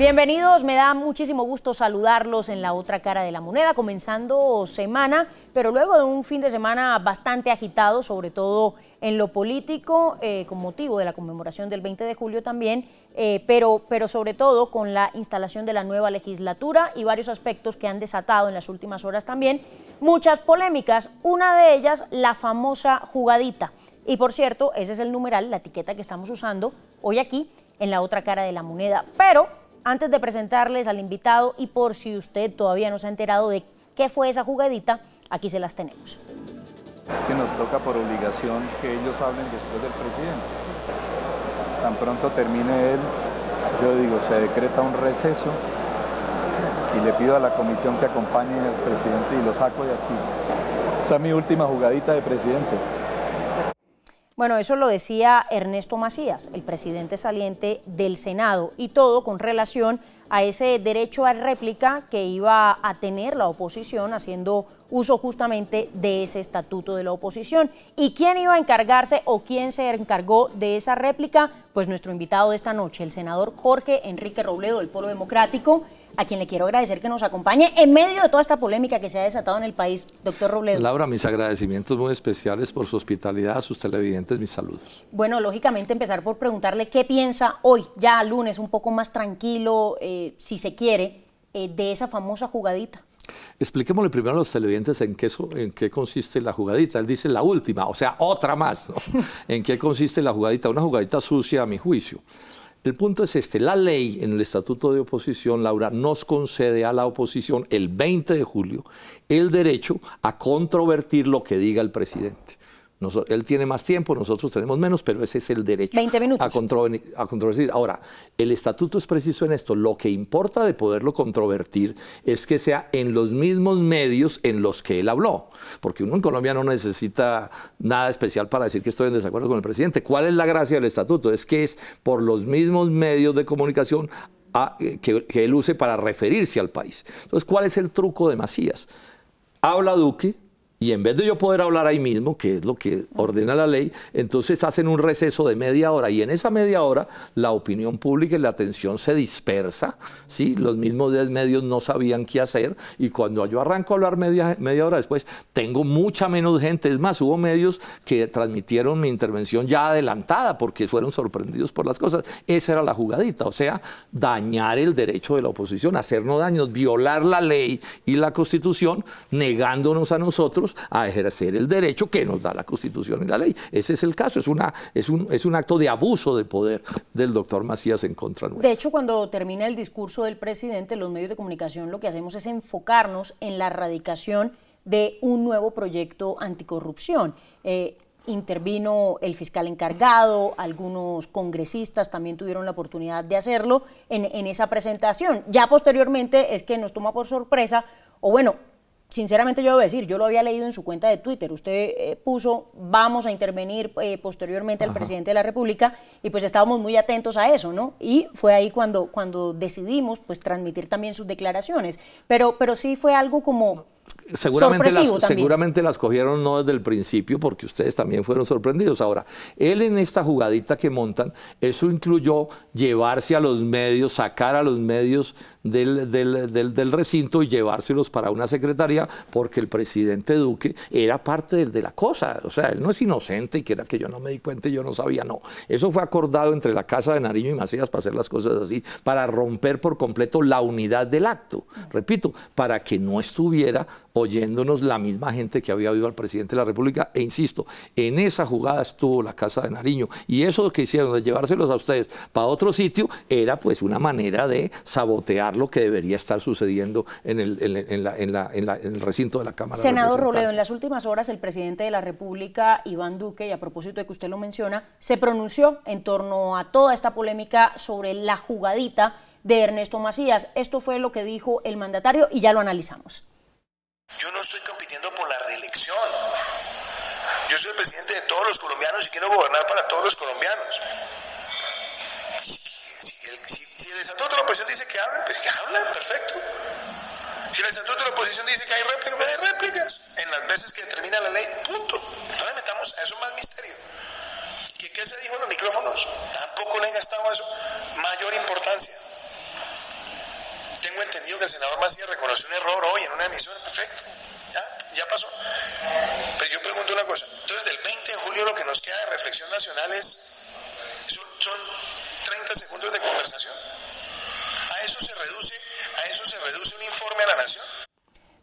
Bienvenidos, me da muchísimo gusto saludarlos en la otra cara de la moneda, comenzando semana, pero luego de un fin de semana bastante agitado, sobre todo en lo político, eh, con motivo de la conmemoración del 20 de julio también, eh, pero, pero sobre todo con la instalación de la nueva legislatura y varios aspectos que han desatado en las últimas horas también muchas polémicas, una de ellas la famosa jugadita. Y por cierto, ese es el numeral, la etiqueta que estamos usando hoy aquí en la otra cara de la moneda. Pero antes de presentarles al invitado y por si usted todavía no se ha enterado de qué fue esa jugadita, aquí se las tenemos. Es que nos toca por obligación que ellos hablen después del presidente. Tan pronto termine él, yo digo, se decreta un receso y le pido a la comisión que acompañe al presidente y lo saco de aquí. Esa es mi última jugadita de presidente. Bueno, eso lo decía Ernesto Macías, el presidente saliente del Senado, y todo con relación a ese derecho a réplica que iba a tener la oposición haciendo uso justamente de ese estatuto de la oposición. ¿Y quién iba a encargarse o quién se encargó de esa réplica? Pues nuestro invitado de esta noche, el senador Jorge Enrique Robledo del Polo Democrático, a quien le quiero agradecer que nos acompañe en medio de toda esta polémica que se ha desatado en el país. Doctor Robledo. Laura, mis agradecimientos muy especiales por su hospitalidad, a sus televidentes, mis saludos. Bueno, lógicamente empezar por preguntarle qué piensa hoy, ya lunes, un poco más tranquilo, eh, si se quiere, eh, de esa famosa jugadita. Expliquémosle primero a los televidentes en qué, en qué consiste la jugadita. Él dice la última, o sea, otra más. ¿En qué consiste la jugadita? Una jugadita sucia a mi juicio. El punto es este, la ley en el Estatuto de Oposición, Laura, nos concede a la oposición el 20 de julio el derecho a controvertir lo que diga el presidente él tiene más tiempo, nosotros tenemos menos, pero ese es el derecho A, controvertir. Ahora, el estatuto es preciso en esto. Lo que importa de poderlo controvertir es que sea en los mismos medios en los que él habló. Porque uno en Colombia no necesita nada especial para decir que estoy en desacuerdo con el presidente. ¿Cuál es la gracia del estatuto? Es que es por los mismos medios de comunicación ah, eh, que, que él use para referirse al país. Entonces, ¿cuál es el truco de Macías? Habla Duque y en vez de yo poder hablar ahí mismo, que es lo que ordena la ley, entonces hacen un receso de media hora y en esa media hora la opinión pública y la atención se dispersa, ¿sí? los mismos 10 medios no sabían qué hacer y cuando yo arranco a hablar media, media hora después, tengo mucha menos gente, es más, hubo medios que transmitieron mi intervención ya adelantada porque fueron sorprendidos por las cosas, esa era la jugadita, o sea, dañar el derecho de la oposición, hacernos daños, violar la ley y la constitución, negándonos a nosotros a ejercer el derecho que nos da la Constitución y la ley. Ese es el caso, es, una, es, un, es un acto de abuso de poder del doctor Macías en contra nuestro. De hecho, cuando termina el discurso del presidente, los medios de comunicación lo que hacemos es enfocarnos en la erradicación de un nuevo proyecto anticorrupción. Eh, intervino el fiscal encargado, algunos congresistas también tuvieron la oportunidad de hacerlo en, en, esa presentación. Ya posteriormente es que nos toma por sorpresa, o bueno, sinceramente yo debo decir, yo lo había leído en su cuenta de Twitter, usted eh, puso, vamos a intervenir eh, posteriormente al presidente de la República, y pues estábamos muy atentos a eso, ¿no? Y fue ahí cuando, cuando decidimos, pues, transmitir también sus declaraciones, pero, pero sí fue algo como seguramente las, seguramente las cogieron no desde el principio porque ustedes también fueron sorprendidos. Ahora, él en esta jugadita que montan, eso incluyó llevarse a los medios, sacar a los medios del, recinto y llevárselos para una secretaría porque el presidente Duque era parte de, de la cosa. O sea, él no es inocente y que era que yo no me di cuenta y yo no sabía, no. Eso fue acordado entre la Casa de Nariño y Macías para hacer las cosas así, para romper por completo la unidad del acto. Repito, para que no estuviera oyéndonos la misma gente que había oído al presidente de la República. E insisto, en esa jugada estuvo la Casa de Nariño. Y eso que hicieron de llevárselos a ustedes para otro sitio era pues una manera de sabotear lo que debería estar sucediendo en el, en, la, recinto de la Cámara. Senador Roledo en las últimas horas el presidente de la República, Iván Duque, y a propósito de que usted lo menciona, se pronunció en torno a toda esta polémica sobre la jugadita de Ernesto Macías. Esto fue lo que dijo el mandatario y ya lo analizamos. Yo no estoy compitiendo por la reelección. Yo soy el presidente de todos los colombianos y quiero gobernar para todos los colombianos. Si, el, estatuto de la oposición dice que hablen, pues que hablen, perfecto. Si el estatuto de la oposición dice que hay réplicas, pues hay réplicas. En las veces que determina la ley, punto. No le metamos a eso más misterio. ¿Y qué se dijo en los micrófonos? Tampoco le he gastado eso mayor senador Macías reconoció un error hoy en una emisión, perfecto, ya, pasó. Pero yo pregunto una cosa, entonces del 20 de julio lo que nos queda de reflexión nacional es, son, 30 segundos de conversación. A eso se reduce, a eso se reduce un informe a la nación.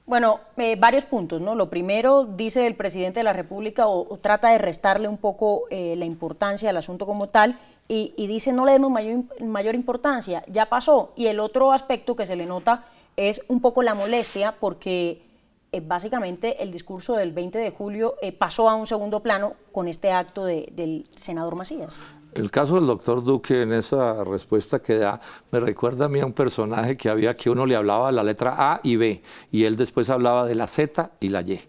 Bueno, eh, varios puntos, ¿no? Lo primero, dice el presidente de la República, o, trata de restarle un poco eh, la importancia al asunto como tal, y, y dice no le demos mayor, mayor, importancia, ya pasó. Y el otro aspecto que se le nota es un poco la molestia porque eh, básicamente el discurso del 20 de julio eh, pasó a un segundo plano con este acto del senador Macías. El caso del doctor Duque en esa respuesta que da me recuerda a mí a un personaje que había que uno le hablaba de la letra A y B y él después hablaba de la Z y la Y.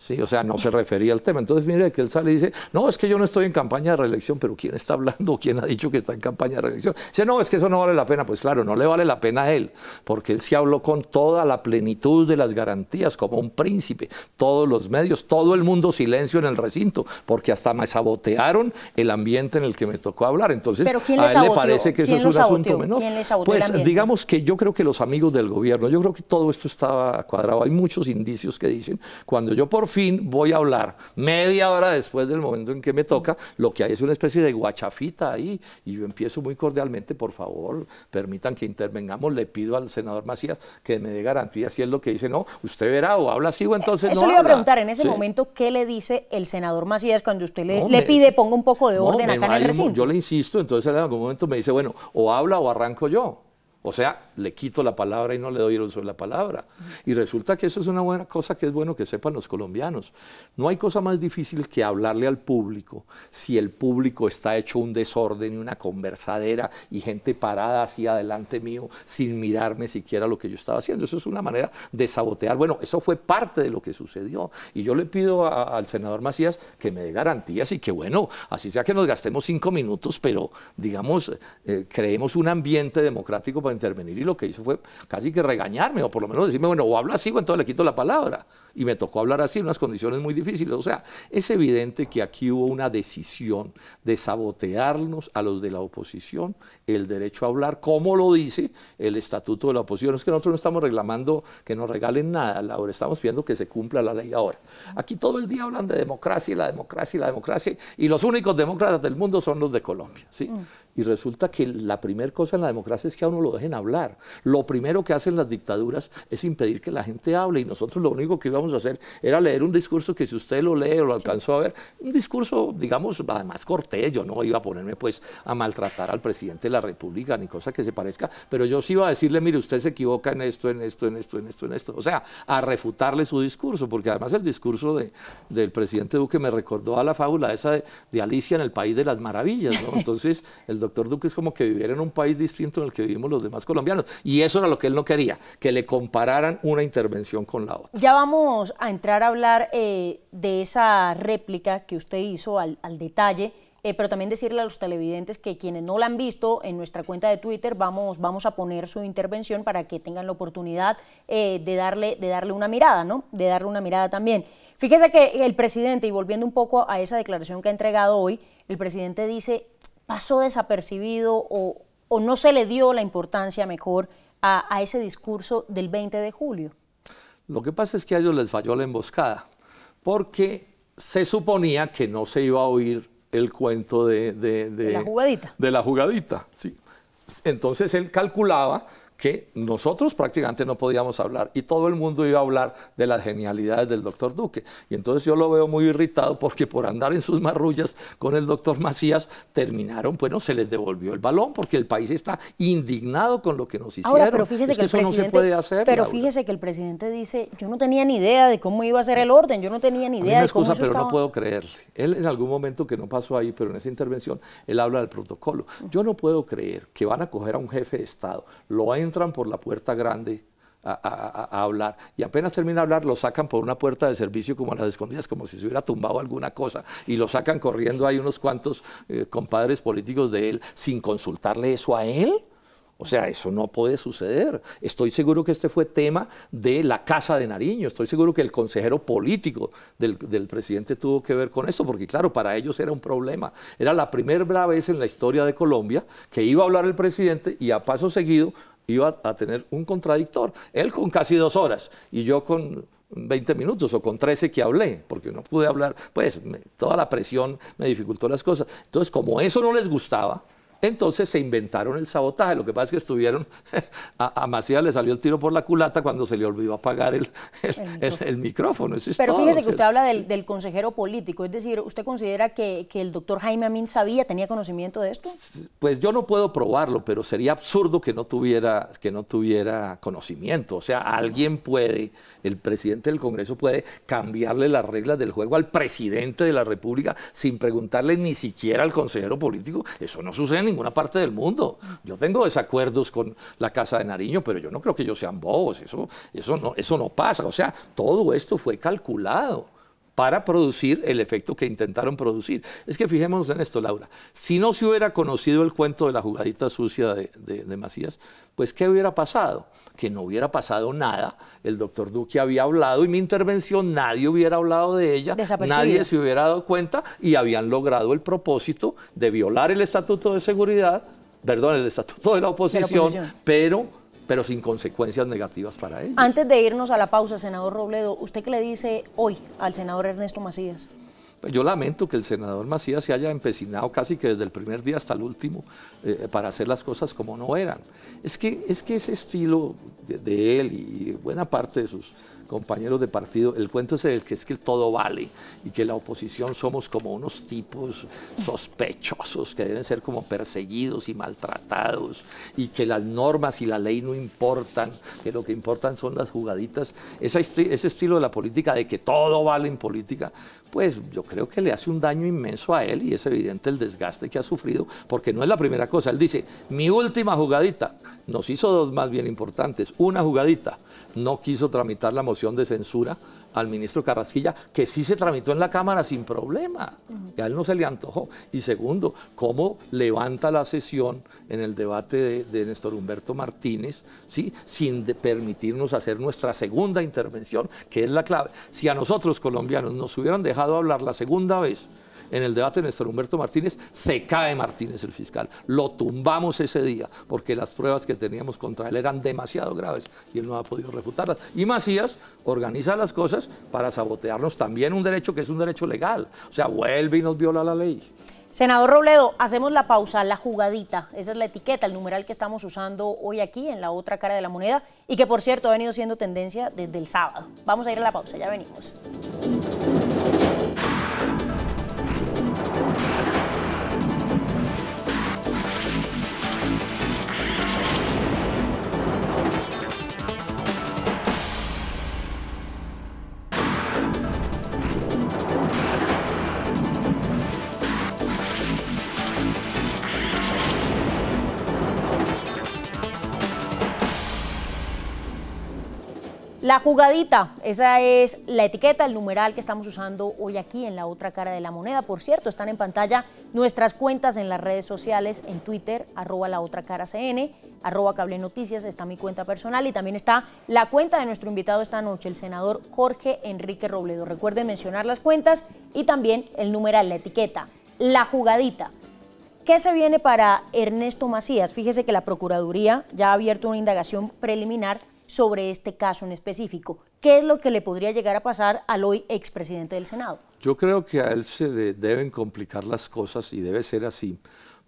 Sí, o sea, no se refería al tema. Entonces, mire que él sale y dice, no, es que yo no estoy en campaña de reelección, pero ¿quién está hablando? ¿Quién ha dicho que está en campaña de reelección? Dice, no, es que eso no vale la pena. Pues claro, no le vale la pena a él, porque él sí habló con toda la plenitud de las garantías, como un príncipe. Todos los medios, todo el mundo silencio en el recinto, porque hasta me sabotearon el ambiente en el que me tocó hablar. Entonces, a él le parece que eso es un asunto menor. pues digamos que yo creo que los amigos del gobierno, yo creo que todo esto estaba cuadrado. Hay muchos indicios que dicen, cuando yo por fin voy a hablar. Media hora después del momento en que me toca, lo que hay es una especie de guachafita ahí. Y yo empiezo muy cordialmente, por favor, permitan que intervengamos. Le pido al senador Macías que me dé garantía si es lo que dice. No, usted verá o habla así o entonces Eso le iba a preguntar, en ese momento, ¿qué le dice el senador Macías cuando usted le, pide ponga un poco de orden acá en el recinto? Yo le insisto, entonces en algún momento me dice, bueno, o habla o arranco yo. O sea, le quito la palabra y no le doy el uso de la palabra. Y resulta que eso es una buena cosa que es bueno que sepan los colombianos. No hay cosa más difícil que hablarle al público si el público está hecho un desorden y una conversadera y gente parada así adelante mío sin mirarme siquiera lo que yo estaba haciendo. Eso es una manera de sabotear. Bueno, eso fue parte de lo que sucedió. Y yo le pido al senador Macías que me dé garantías y que bueno, así sea que nos gastemos cinco minutos, pero digamos, eh, creemos un ambiente democrático para intervenir y lo que hizo fue casi que regañarme o por lo menos decirme, bueno, o habla así o entonces le quito la palabra. Y me tocó hablar así en unas condiciones muy difíciles. O sea, es evidente que aquí hubo una decisión de sabotearnos a los de la oposición el derecho a hablar, como lo dice el estatuto de la oposición. Es que nosotros no estamos reclamando que nos regalen nada, ahora estamos viendo que se cumpla la ley ahora. Aquí todo el día hablan de democracia y la democracia y la democracia y los únicos demócratas del mundo son los de Colombia. ¿sí? Mm. Y resulta que la primera cosa en la democracia es que a uno lo dejen hablar. Lo primero que hacen las dictaduras es impedir que la gente hable y nosotros lo único que íbamos a hacer era leer un discurso que si usted lo lee o lo alcanzó a ver, un discurso, digamos, además corté, yo no iba a ponerme pues a maltratar al presidente de la República ni cosa que se parezca, pero yo sí iba a decirle, mire, usted se equivoca en esto, en esto, en esto, en esto, en esto. O sea, a refutarle su discurso, porque además el discurso de, del presidente Duque me recordó a la fábula esa de, Alicia en el País de las Maravillas, ¿no? Entonces, el doctor doctor Duque es como que viviera en un país distinto en el que vivimos los demás colombianos. Y eso era lo que él no quería, que le compararan una intervención con la otra. Ya vamos a entrar a hablar eh, de esa réplica que usted hizo al, detalle. Eh, pero también decirle a los televidentes que quienes no la han visto en nuestra cuenta de Twitter vamos, vamos a poner su intervención para que tengan la oportunidad eh, de, darle, de darle una mirada, ¿no? De darle una mirada también. Fíjese que el presidente, y volviendo un poco a esa declaración que ha entregado hoy, el presidente dice, pasó desapercibido o, no se le dio la importancia mejor a, ese discurso del 20 de julio? Lo que pasa es que a ellos les falló la emboscada, porque se suponía que no se iba a oír el cuento de, de, de la jugadita. De la jugadita, sí. Entonces él calculaba que nosotros prácticamente no podíamos hablar y todo el mundo iba a hablar de las genialidades del doctor Duque. Y entonces yo lo veo muy irritado porque por andar en sus marrullas con el doctor Macías terminaron, bueno, se les devolvió el balón porque el país está indignado con lo que nos hicieron. Ahora, pero fíjese que, el presidente, dice, yo no tenía ni idea de cómo iba a ser el orden, yo no tenía ni idea a mí me pero no puedo creerle. Él en algún momento que no pasó ahí, pero en esa intervención él habla del protocolo. Yo no puedo creer que van a coger a un jefe de Estado, lo entran por la puerta grande a, hablar. Y apenas termina de hablar, lo sacan por una puerta de servicio como a las escondidas, como si se hubiera tumbado alguna cosa. Y lo sacan corriendo ahí unos cuantos eh, compadres políticos de él sin consultarle eso a él. O sea, eso no puede suceder. Estoy seguro que este fue tema de la Casa de Nariño. Estoy seguro que el consejero político del, del presidente tuvo que ver con esto, porque claro, para ellos era un problema. Era la primera vez en la historia de Colombia que iba a hablar el presidente y a paso seguido iba a tener un contradictor, él con casi dos horas y yo con 20 minutos o con 13 que hablé, porque no pude hablar, pues toda la presión me dificultó las cosas. Entonces, como eso no les gustaba, entonces se inventaron el sabotaje. Lo que pasa es que estuvieron, a, Macías le salió el tiro por la culata cuando se le olvidó apagar el, el, micrófono. Pero fíjese que usted habla del, consejero político, es decir, ¿usted considera que, el doctor Jaime Amin sabía, tenía conocimiento de esto? Pues yo no puedo probarlo, pero sería absurdo que no tuviera, que no tuviera conocimiento. O sea, alguien puede, el presidente del Congreso puede cambiarle las reglas del juego al presidente de la República sin preguntarle ni siquiera al consejero político. Eso no sucede ninguna parte del mundo. Yo tengo desacuerdos con la Casa de Nariño, pero yo no creo que ellos sean bobos, eso, eso, no, eso no pasa. O sea, todo esto fue calculado para producir el efecto que intentaron producir. Es que fijémonos en esto, Laura. Si no se hubiera conocido el cuento de la jugadita sucia de, Macías, pues ¿qué hubiera pasado? Que no hubiera pasado nada. El doctor Duque había hablado y mi intervención nadie hubiera hablado de ella, nadie se hubiera dado cuenta y habían logrado el propósito de violar el Estatuto de Seguridad perdón, el estatuto de la oposición, pero pero sin consecuencias negativas para él. Antes de irnos a la pausa, senador Robledo, ¿usted qué le dice hoy al senador Ernesto Macías? Pues yo lamento que el senador Macías se haya empecinado casi que desde el primer día hasta el último eh, para hacer las cosas como no eran. Es que, es que ese estilo de él y buena parte de sus compañeros de partido, el cuento es el que es que todo vale y que la oposición somos como unos tipos sospechosos que deben ser como perseguidos y maltratados y que las normas y la ley no importan, que lo que importan son las jugaditas. Ese, ese estilo de la política de que todo vale en política pues yo creo que le hace un daño inmenso a él y es evidente el desgaste que ha sufrido, porque no es la primera cosa. Él dice, mi última jugadita, nos hizo dos más bien importantes, una jugadita, no quiso tramitar la moción de censura al ministro Carrasquilla, que sí se tramitó en la Cámara sin problema. Uh A él no se le antojó. Y segundo, cómo levanta la sesión en el debate de, Néstor Humberto Martínez, ¿sí? sin permitirnos hacer nuestra segunda intervención, que es la clave. Si a nosotros colombianos nos hubieran dejado hablar la segunda vez, en el debate de nuestro Humberto Martínez, se cae Martínez el fiscal. Lo tumbamos ese día porque las pruebas que teníamos contra él eran demasiado graves y él no ha podido refutarlas. Y Macías organiza las cosas para sabotearnos también un derecho que es un derecho legal. O sea, vuelve y nos viola la ley. Senador Robledo, hacemos la pausa, la jugadita, esa es la etiqueta, el numeral que estamos usando hoy aquí en la otra cara de la moneda y que por cierto ha venido siendo tendencia desde el sábado. Vamos a ir a la pausa, ya venimos. La jugadita, esa es la etiqueta, el numeral que estamos usando hoy aquí en la otra cara de la moneda. Por cierto, están en pantalla nuestras cuentas en las redes sociales, en Twitter, arroba la otra cara arroba cable noticias, está mi cuenta personal y también está la cuenta de nuestro invitado esta noche, el senador Jorge Enrique Robledo. Recuerden mencionar las cuentas y también el numeral, la etiqueta, la jugadita. ¿Qué se viene para Ernesto Macías? Fíjese que la Procuraduría ya ha abierto una indagación preliminar sobre este caso en específico. ¿Qué es lo que le podría llegar a pasar al hoy expresidente del Senado? Yo creo que a él se le deben complicar las cosas y debe ser así,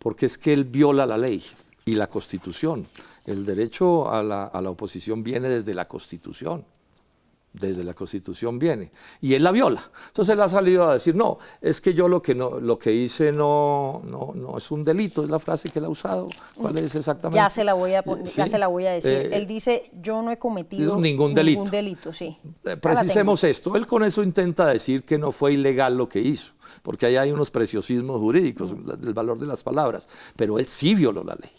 porque es que él viola la ley y la constitución. El derecho a la, a la oposición viene desde la constitución desde la Constitución viene, y él la viola. Entonces él ha salido a decir, no, es que yo lo que, no, lo que hice no, no, es un delito, es la frase que él ha usado. ¿Cuál es exactamente? Ya se la voy a, eh, la voy a decir. Eh, él dice, yo no he cometido ningún delito. sí. Eh, precisemos esto, él con eso intenta decir que no fue ilegal lo que hizo, porque ahí hay unos preciosismos jurídicos, mm. el valor de las palabras, pero él sí violó la ley.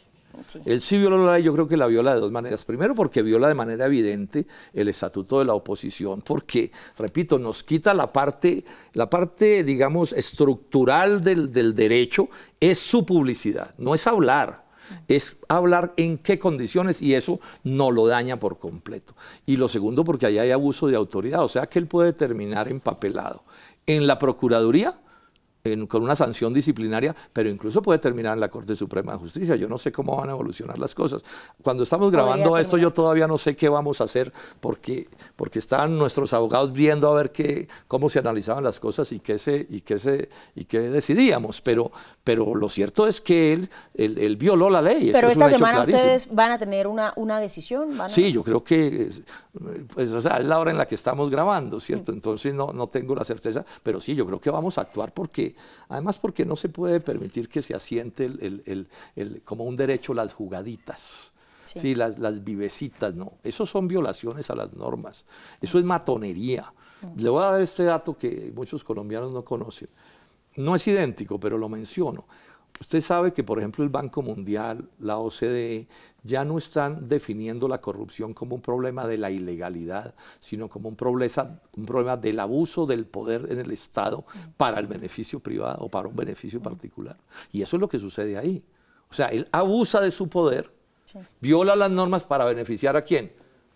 Él sí violó la ley, yo creo que la viola de dos maneras. Primero, porque viola de manera evidente el estatuto de la oposición, porque, repito, nos quita la parte, la parte digamos, estructural del, del derecho, es su publicidad, no es hablar es hablar en qué condiciones y eso no lo daña por completo. Y lo segundo, porque allá hay abuso de autoridad, o sea que él puede terminar empapelado en la Procuraduría con una sanción disciplinaria, pero incluso puede terminar en la Corte Suprema de Justicia. Yo no sé cómo van a evolucionar las cosas. Cuando estamos grabando esto, yo todavía no sé qué vamos a hacer, porque, porque están nuestros abogados viendo a ver qué, cómo se analizaban las cosas y qué, se, y qué, se, y qué decidíamos. Pero, pero lo cierto es que él, él, violó la ley. Pero esta semana ustedes van a tener una, una decisión. ¿Van sí, yo creo que pues, es la hora en la que estamos grabando, ¿cierto? Entonces no, no tengo la certeza, pero sí, yo creo que vamos a actuar porque además porque no se puede permitir que se asiente como un derecho las jugaditas. las, las vivecitas, no. Eso son violaciones a las normas. Eso es matonería. Mm. Le voy a dar este dato que muchos colombianos no conocen. No es idéntico, pero lo menciono. Usted sabe que, por ejemplo, el Banco Mundial, la OCDE, ya no están definiendo la corrupción como un problema de la ilegalidad, sino como un problema, del abuso del poder en el Estado para el beneficio privado o para un beneficio particular. Y eso es lo que sucede ahí. O sea, él abusa de su poder, viola las normas para beneficiar a quién?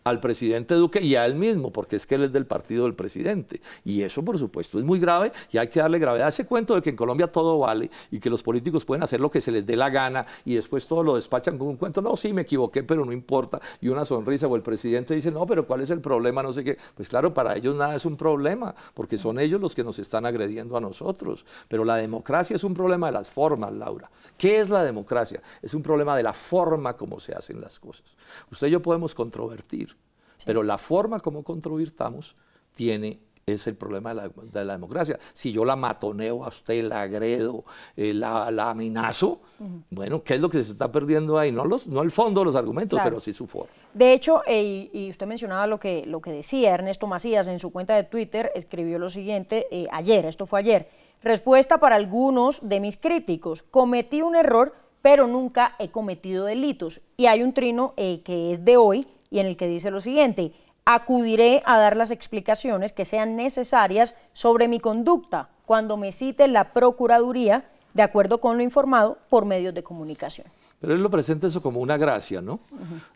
al presidente Duque y a él mismo, porque es que él es del partido del presidente. Y eso, por supuesto, es muy grave y hay que darle gravedad a ese cuento de que en Colombia todo vale y que los políticos pueden hacer lo que se les dé la gana y después todo lo despachan con un cuento. No, sí, me equivoqué, pero no importa. Y una sonrisa o el presidente dice, no, pero ¿cuál es el problema? No sé qué. Pues claro, para ellos nada es un problema, porque son ellos los que nos están agrediendo a nosotros. Pero la democracia es un problema de las formas, Laura. ¿Qué es la democracia? Es un problema de la forma como se hacen las cosas. Usted y yo podemos controvertir, pero la forma como controvirtamos tiene es el problema de la, democracia. Si yo la matoneo a usted, la agredo, eh, la, amenazo, bueno, ¿qué es lo que se está perdiendo ahí? No, los, no el fondo de los argumentos, pero sí su forma. De hecho, eh, y usted mencionaba lo que, lo que decía Ernesto Macías en su cuenta de Twitter, escribió lo siguiente eh, ayer, esto fue ayer, respuesta para algunos de mis críticos, cometí un error, pero nunca he cometido delitos. Y hay un trino que es de hoy, y en el que dice lo siguiente, acudiré a dar las explicaciones que sean necesarias sobre mi conducta cuando me cite la Procuraduría, de acuerdo con lo informado por medios de comunicación. Pero él lo presenta eso como una gracia, ¿no?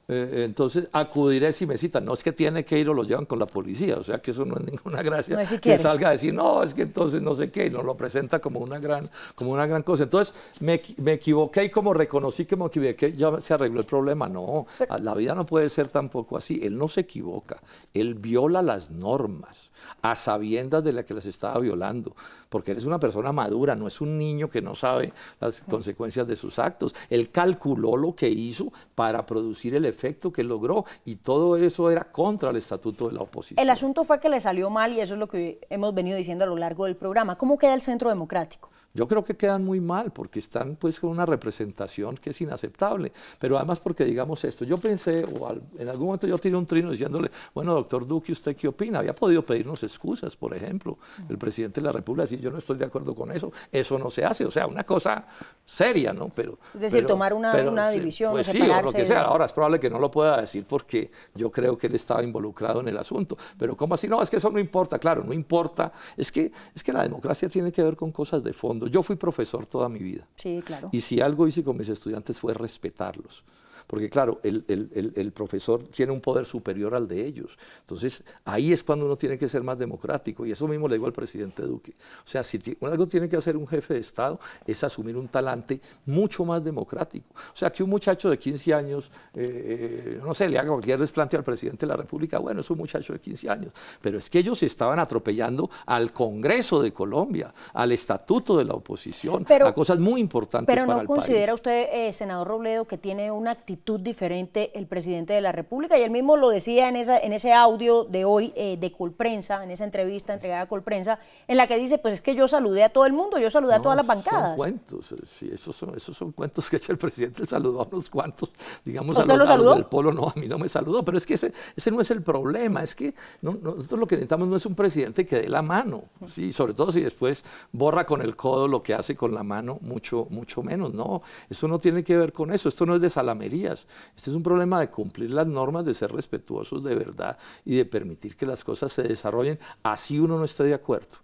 Eh, entonces, acudiré si me citan. No es que tiene que ir o lo llevan con la policía, o sea que eso no es ninguna gracia. No es que salga a decir, no, es que entonces no sé qué, y nos lo presenta como una gran, como una gran cosa. Entonces, me, equivoqué y como reconocí que me equivoqué, ya se arregló el problema. No, la vida no puede ser tampoco así. Él no se equivoca, él viola las normas a sabiendas de las que las estaba violando porque eres una persona madura, no es un niño que no sabe las consecuencias de sus actos. Él calculó lo que hizo para producir el efecto que logró y todo eso era contra el estatuto de la oposición. El asunto fue que le salió mal y eso es lo que hemos venido diciendo a lo largo del programa. ¿Cómo queda el centro democrático? Yo creo que quedan muy mal porque están pues con una representación que es inaceptable. Pero además porque digamos esto, yo pensé, o en algún momento yo tiré un trino diciéndole, bueno, doctor Duque, ¿usted qué opina? Había podido pedirnos excusas, por ejemplo, el presidente de la República decir, yo no estoy de acuerdo con eso, eso no se hace, o sea, una cosa seria, ¿no? Pero, es decir, tomar una, una división. Pues, sí, lo que sea. Ahora es probable que no lo pueda decir porque yo creo que él estaba involucrado en el asunto. Pero ¿cómo así? No, es que eso no importa, claro, no importa. Es que, es que la democracia tiene que ver con cosas de fondo yo fui profesor toda mi vida. Sí, claro. Y si algo hice con mis estudiantes fue respetarlos porque claro, el, profesor tiene un poder superior al de ellos. Entonces, ahí es cuando uno tiene que ser más democrático, y eso mismo le digo al presidente Duque. O sea, si algo tiene que hacer un jefe de Estado es asumir un talante mucho más democrático. O sea, que un muchacho de 15 años, eh, eh, no sé, le haga cualquier desplante al presidente de la República, bueno, es un muchacho de 15 años, pero es que ellos estaban atropellando al Congreso de Colombia, al Estatuto de la Oposición, a cosas muy importantes para el país. ¿Pero no considera usted, eh, senador Robledo, que tiene una actitud diferente el presidente de la República y él mismo lo decía en, esa, en ese audio de hoy eh, de Colprensa, en esa entrevista entregada a Colprensa, en la que dice, pues es que yo saludé a todo el mundo, yo saludé a todas las bancadas. cuentos, eh, sí, esos son, esos son cuentos que echa el presidente, saludó a unos cuantos, digamos, a los, del polo, no, a mí no me saludó, pero es que ese, ese no es el problema, es que no, nosotros lo que necesitamos no es un presidente que dé la mano, sí, sobre todo si después borra con el codo lo que hace con la mano, mucho, mucho menos, no, eso no tiene que ver con eso, esto no es de salamería, este es un problema de cumplir las normas, de ser respetuosos de verdad y de permitir que las cosas se desarrollen así uno no esté de acuerdo.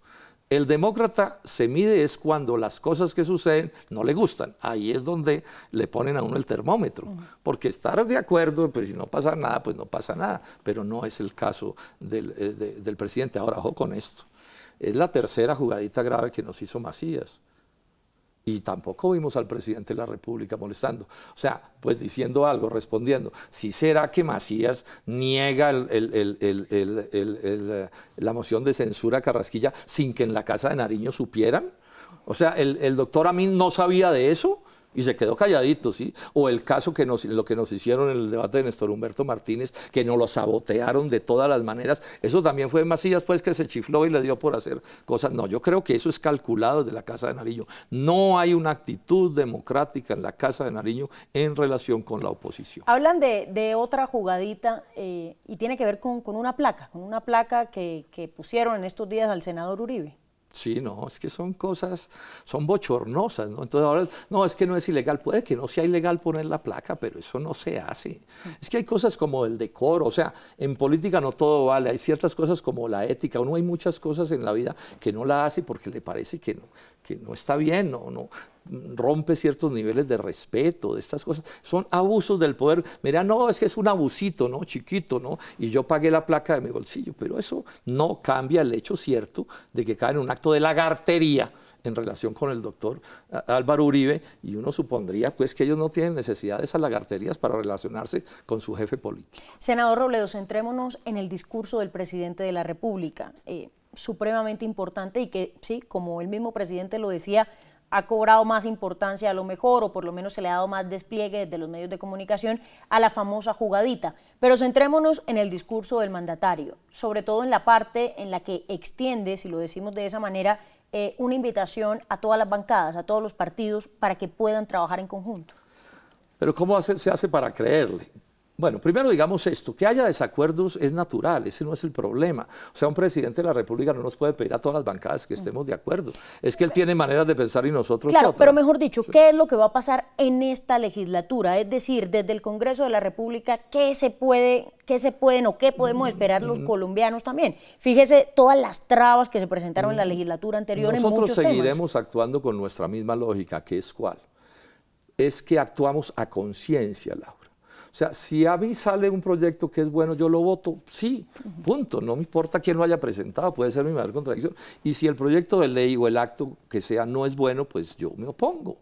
El demócrata se mide es cuando las cosas que suceden no le gustan. Ahí es donde le ponen a uno el termómetro. Porque estar de acuerdo, pues si no pasa nada, pues no pasa nada. Pero no es el caso del, eh, del presidente. Ahora, ojo con esto. Es la tercera jugadita grave que nos hizo Macías y tampoco vimos al presidente de la República molestando. O sea, pues diciendo algo, respondiendo. Si será que Macías niega eh, la moción de censura a Carrasquilla sin que en la casa de Nariño supieran. O sea, el, doctor Amin no sabía de eso y se quedó calladito, ¿sí? O el caso que nos, lo que nos hicieron en el debate de Néstor Humberto Martínez, que nos lo sabotearon de todas las maneras. Eso también fue Macías, pues, que se chifló y le dio por hacer cosas. No, yo creo que eso es calculado desde la Casa de Nariño. No hay una actitud democrática en la Casa de Nariño en relación con la oposición. Hablan de, otra jugadita eh, y tiene que ver con, una placa, con una placa que pusieron en estos días al senador Uribe. Sí, no, es que son cosas, son bochornosas, ¿no? Entonces ahora, no, es que no es ilegal, puede que no sea ilegal poner la placa, pero eso no se hace. Mm. Es que hay cosas como el decoro, o sea, en política no todo vale, hay ciertas cosas como la ética, uno hay muchas cosas en la vida que no la hace porque le parece que no, que no está bien, no, no, rompe ciertos niveles de respeto, de estas cosas. Son abusos del poder. Mira, no, es que es un abusito, ¿no? Chiquito, ¿no? Y yo pagué la placa de mi bolsillo, pero eso no cambia el hecho cierto de que cae en una de lagartería en relación con el doctor eh, Álvaro Uribe y uno supondría pues que ellos no tienen necesidad de esas lagarterías para relacionarse con su jefe político. Senador Robledo, centrémonos en el discurso del presidente de la República, eh, supremamente importante y que sí, como el mismo presidente lo decía, ha cobrado más importancia a lo mejor, o por lo menos se le ha dado más despliegue desde los medios de comunicación, a la famosa jugadita. Pero centrémonos en el discurso del mandatario, sobre todo en la parte en la que extiende, si lo decimos de esa manera, eh, una invitación a todas las bancadas, a todos los partidos, para que puedan trabajar en conjunto. Pero ¿cómo se hace para creerle? Bueno, primero digamos esto, que haya desacuerdos es natural, ese no es el problema. O sea, un presidente de la República no nos puede pedir a todas las bancadas que estemos de acuerdo. Es que él tiene maneras de pensar y nosotros Claro, pero mejor dicho, ¿qué es lo que va a pasar en esta legislatura? Es decir, desde el Congreso de la República, ¿qué se puede, qué se pueden o qué podemos mm, esperar los mm. colombianos también? Fíjese todas las trabas que se presentaron en la mm. legislatura anterior nosotros en muchos Nosotros seguiremos actuando con nuestra misma lógica, que es cuál? Es que actuamos a conciencia, la o sea, si a mí sale un proyecto que es bueno, yo lo voto, sí, punto. No me importa quién lo haya presentado, puede ser mi mayor contradicción. Y si el proyecto de ley o el acto que sea no es bueno, pues yo me opongo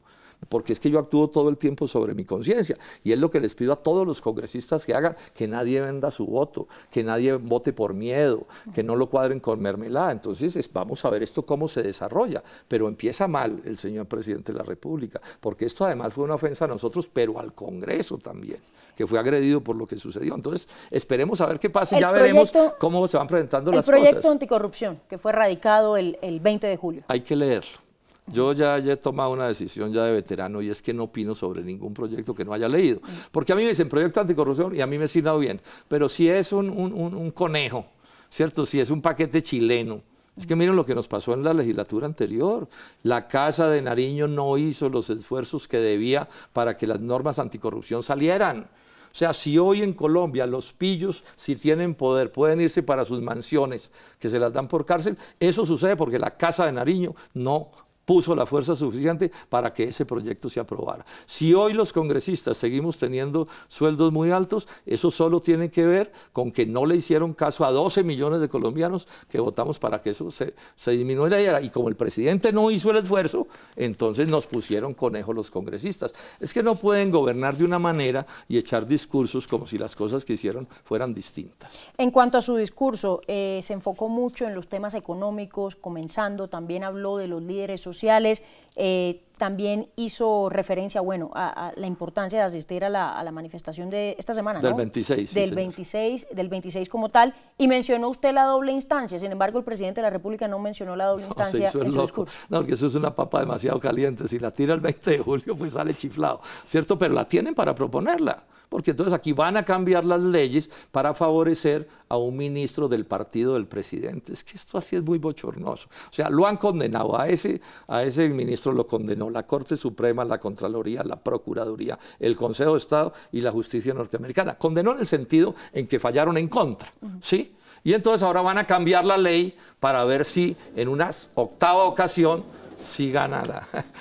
porque es que yo actúo todo el tiempo sobre mi conciencia. Y es lo que les pido a todos los congresistas que hagan, que nadie venda su voto, que nadie vote por miedo, que no lo cuadren con mermelada. Entonces, vamos a ver esto cómo se desarrolla. Pero empieza mal el señor presidente de la República, porque esto además fue una ofensa a nosotros, pero al Congreso también, que fue agredido por lo que sucedió. Entonces, esperemos a ver qué pasa y ya veremos cómo se van presentando las cosas. El proyecto anticorrupción, que fue radicado el, el 20 de julio. Hay que leerlo yo ya, he tomado una decisión ya de veterano y es que no opino sobre ningún proyecto que no haya leído. Mm. Porque a mí me dicen proyecto anticorrupción y a mí me sirve bien. Pero si es un, un, conejo, ¿cierto? Si es un paquete chileno. Es que miren lo que nos pasó en la legislatura anterior. La Casa de Nariño no hizo los esfuerzos que debía para que las normas anticorrupción salieran. O sea, si hoy en Colombia los pillos, si tienen poder, pueden irse para sus mansiones, que se las dan por cárcel, eso sucede porque la Casa de Nariño no puso la fuerza suficiente para que ese proyecto se aprobara. Si hoy los congresistas seguimos teniendo sueldos muy altos, eso solo tiene que ver con que no le hicieron caso a 12 millones de colombianos que votamos para que eso se, se disminuyera. Y como el presidente no hizo el esfuerzo, entonces nos pusieron conejos los congresistas. Es que no pueden gobernar de una manera y echar discursos como si las cosas que hicieron fueran distintas. En cuanto a su discurso, eh, se enfocó mucho en los temas económicos, comenzando, también habló de los líderes sociales sociales, eh, también hizo referencia, bueno, a, la importancia de asistir a la, manifestación de esta semana, Del 26. Del 26, del 26 como tal, y mencionó usted la doble instancia, sin embargo el presidente de la República no mencionó la doble instancia en su discurso. No, porque eso es una papa demasiado caliente, si la tira el 20 de julio pues sale chiflado, ¿cierto? Pero la tienen para proponerla porque entonces aquí van a cambiar las leyes para favorecer a un ministro del partido del presidente. Es que esto así es muy bochornoso. O sea, lo han condenado, a ese, a ese ministro lo condenó la Corte Suprema, la Contraloría, la Procuraduría, el Consejo de Estado y la justicia norteamericana. Condenó en el sentido en que fallaron en contra, ¿sí? Y entonces ahora van a cambiar la ley para ver si en una octava ocasión si gana,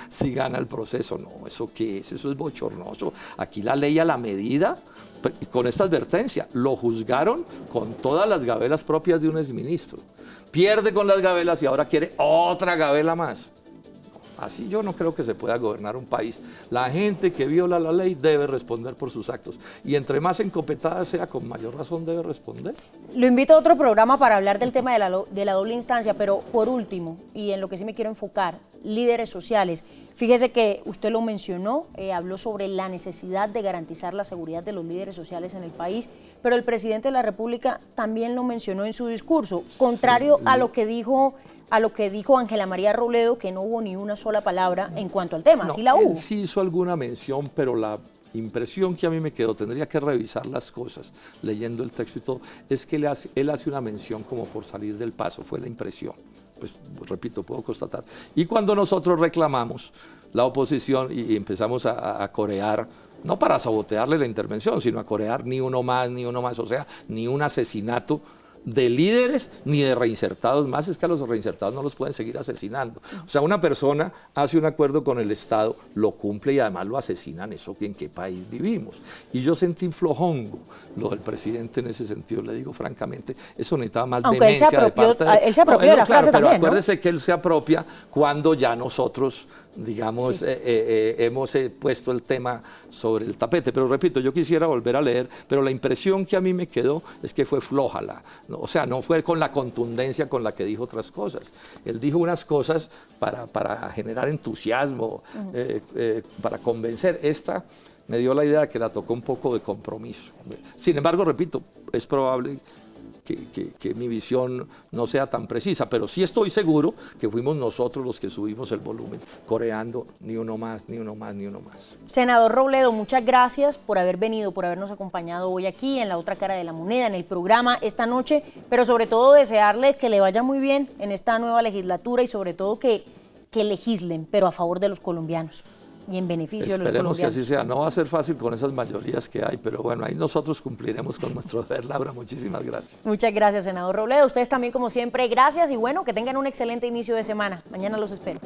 si gana el proceso. No, ¿eso qué es? Eso es bochornoso. Aquí la ley a la medida, con esta advertencia, lo juzgaron con todas las gabelas propias de un exministro. Pierde con las gabelas y ahora quiere otra gabela más. Así yo no creo que se pueda gobernar un país. La gente que viola la ley debe responder por sus actos. Y entre más encopetada sea, con mayor razón debe responder. Lo invito a otro programa para hablar del tema de la, doble instancia, pero por último, y en lo que sí me quiero enfocar, líderes sociales. Fíjese que usted lo mencionó, eh, habló sobre la necesidad de garantizar la seguridad de los líderes sociales en el país, pero el presidente de la República también lo mencionó en su discurso, contrario a lo que dijo a lo que dijo Ángela María Roledo que no hubo ni una sola palabra en cuanto al tema. No, la hubo? Él sí hizo alguna mención, pero la impresión que a mí me quedó, tendría que revisar las cosas leyendo el texto y todo, es que él hace, él hace una mención como por salir del paso, fue la impresión. Pues repito, puedo constatar. Y cuando nosotros reclamamos la oposición y, empezamos a, a corear no para sabotearle la intervención, sino a corear ni uno más, ni uno más, o sea, ni un asesinato de líderes ni de reinsertados más, es que a los reinsertados no los pueden seguir asesinando. O sea, una persona hace un acuerdo con el Estado, lo cumple y además lo asesinan, eso en qué país vivimos. Y yo sentí flojongo lo del presidente en ese sentido, le digo francamente, eso necesitaba más demencia de parte de... Él se apropió la claro, pero también, acuérdese que él se apropia cuando ya nosotros, digamos, eh, eh, eh, hemos puesto el tema sobre el tapete. Pero repito, yo quisiera volver a leer, pero la impresión que a mí me quedó es que fue flojala, o sea, no fue con la contundencia con la que dijo otras cosas. Él dijo unas cosas para, generar entusiasmo, eh, eh, para convencer. Esta me dio la idea de que la tocó un poco de compromiso. Sin embargo, repito, es probable que, mi visión no sea tan precisa, pero sí estoy seguro que fuimos nosotros los que subimos el volumen, coreando ni uno más, ni uno más, ni uno más. Senador Robledo, muchas gracias por haber venido, por habernos acompañado hoy aquí en la otra cara de la moneda, en el programa esta noche, pero sobre todo desearle que le vaya muy bien en esta nueva legislatura y sobre todo que, que legislen, pero a favor de los colombianos y en beneficio de los colombianos. que así sea. No va a ser fácil con esas mayorías que hay, pero bueno, ahí nosotros cumpliremos con nuestro deber, Laura. Muchísimas gracias. Muchas gracias, senador Robledo. Ustedes también, como siempre, gracias y bueno, que tengan un excelente inicio de semana. Mañana los espero.